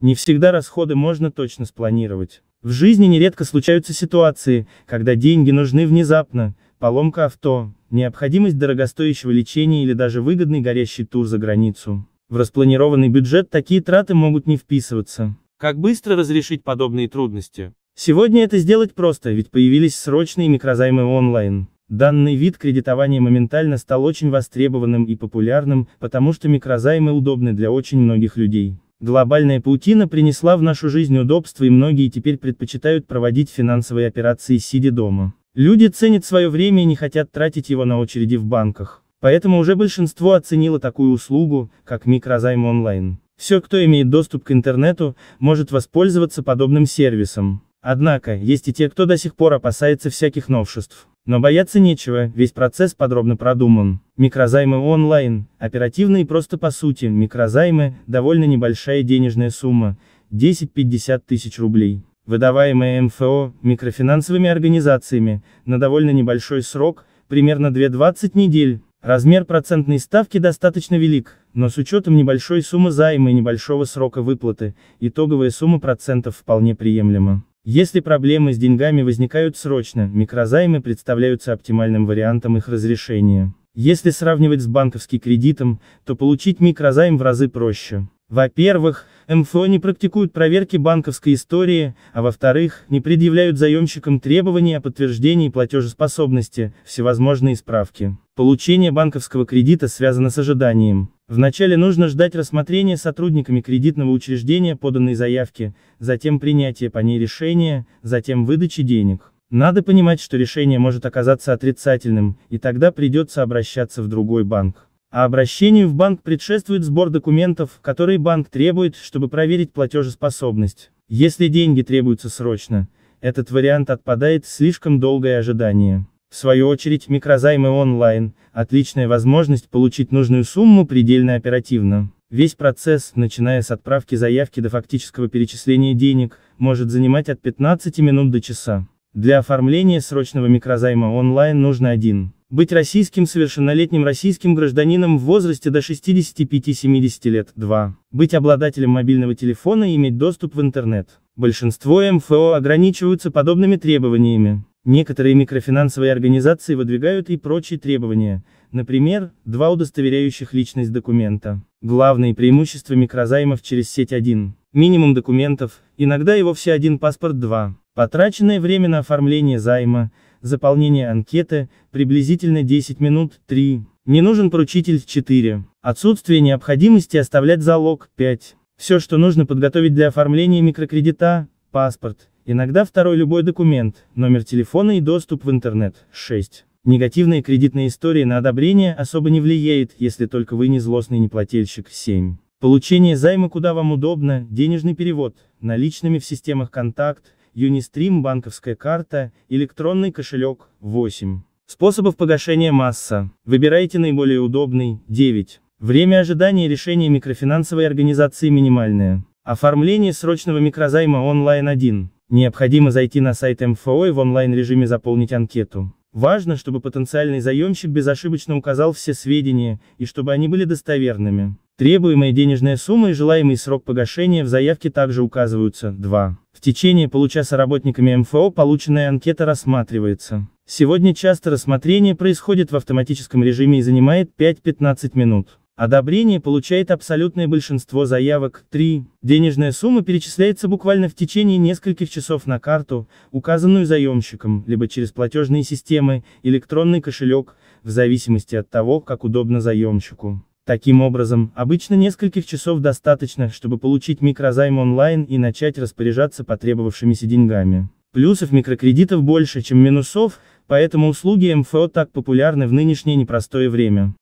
Не всегда расходы можно точно спланировать. В жизни нередко случаются ситуации, когда деньги нужны внезапно, поломка авто, необходимость дорогостоящего лечения или даже выгодный горящий тур за границу. В распланированный бюджет такие траты могут не вписываться. Как быстро разрешить подобные трудности? Сегодня это сделать просто, ведь появились срочные микрозаймы онлайн. Данный вид кредитования моментально стал очень востребованным и популярным, потому что микрозаймы удобны для очень многих людей. Глобальная паутина принесла в нашу жизнь удобства и многие теперь предпочитают проводить финансовые операции сидя дома. Люди ценят свое время и не хотят тратить его на очереди в банках. Поэтому уже большинство оценило такую услугу, как микрозайм онлайн. Все, кто имеет доступ к интернету, может воспользоваться подобным сервисом. Однако, есть и те, кто до сих пор опасается всяких новшеств. Но бояться нечего, весь процесс подробно продуман. Микрозаймы онлайн, оперативно и просто по сути, микрозаймы – довольно небольшая денежная сумма, 10-50 тысяч рублей, выдаваемая МФО, микрофинансовыми организациями, на довольно небольшой срок, примерно 2-20 недель. Размер процентной ставки достаточно велик, но с учетом небольшой суммы займа и небольшого срока выплаты, итоговая сумма процентов вполне приемлема. Если проблемы с деньгами возникают срочно, микрозаймы представляются оптимальным вариантом их разрешения. Если сравнивать с банковским кредитом, то получить микрозайм в разы проще. Во-первых, МФО не практикуют проверки банковской истории, а во-вторых, не предъявляют заемщикам требований о подтверждении платежеспособности, всевозможные справки. Получение банковского кредита связано с ожиданием. Вначале нужно ждать рассмотрения сотрудниками кредитного учреждения поданной заявки, затем принятия по ней решения, затем выдачи денег. Надо понимать, что решение может оказаться отрицательным, и тогда придется обращаться в другой банк. А обращению в банк предшествует сбор документов, которые банк требует, чтобы проверить платежеспособность. Если деньги требуются срочно, этот вариант отпадает слишком долгое ожидание. В свою очередь, микрозаймы онлайн – отличная возможность получить нужную сумму предельно оперативно. Весь процесс, начиная с отправки заявки до фактического перечисления денег, может занимать от 15 минут до часа. Для оформления срочного микрозайма онлайн нужно один: Быть российским совершеннолетним российским гражданином в возрасте до 65-70 лет. 2. Быть обладателем мобильного телефона и иметь доступ в интернет. Большинство МФО ограничиваются подобными требованиями. Некоторые микрофинансовые организации выдвигают и прочие требования, например, два удостоверяющих личность документа. Главные преимущества микрозаймов через сеть 1. Минимум документов, иногда и вовсе один паспорт 2. Потраченное время на оформление займа, заполнение анкеты, приблизительно 10 минут 3. Не нужен поручитель 4. Отсутствие необходимости оставлять залог 5. Все, что нужно подготовить для оформления микрокредита, паспорт, Иногда второй любой документ, номер телефона и доступ в интернет. 6. Негативная кредитная история на одобрение особо не влияет, если только вы не злостный неплательщик. 7. Получение займа куда вам удобно, денежный перевод, наличными в системах контакт, Юнистрим, банковская карта, электронный кошелек, 8. Способов погашения масса. Выбирайте наиболее удобный, 9. Время ожидания решения микрофинансовой организации минимальное. Оформление срочного микрозайма онлайн 1. Необходимо зайти на сайт МФО и в онлайн-режиме заполнить анкету. Важно, чтобы потенциальный заемщик безошибочно указал все сведения, и чтобы они были достоверными. Требуемая денежная сумма и желаемый срок погашения в заявке также указываются. 2. В течение получаса работниками МФО полученная анкета рассматривается. Сегодня часто рассмотрение происходит в автоматическом режиме и занимает 5-15 минут. Одобрение получает абсолютное большинство заявок. 3. Денежная сумма перечисляется буквально в течение нескольких часов на карту, указанную заемщиком, либо через платежные системы, электронный кошелек, в зависимости от того, как удобно заемщику. Таким образом, обычно нескольких часов достаточно, чтобы получить микрозайм онлайн и начать распоряжаться потребовавшимися деньгами. Плюсов микрокредитов больше, чем минусов, поэтому услуги МФО так популярны в нынешнее непростое время.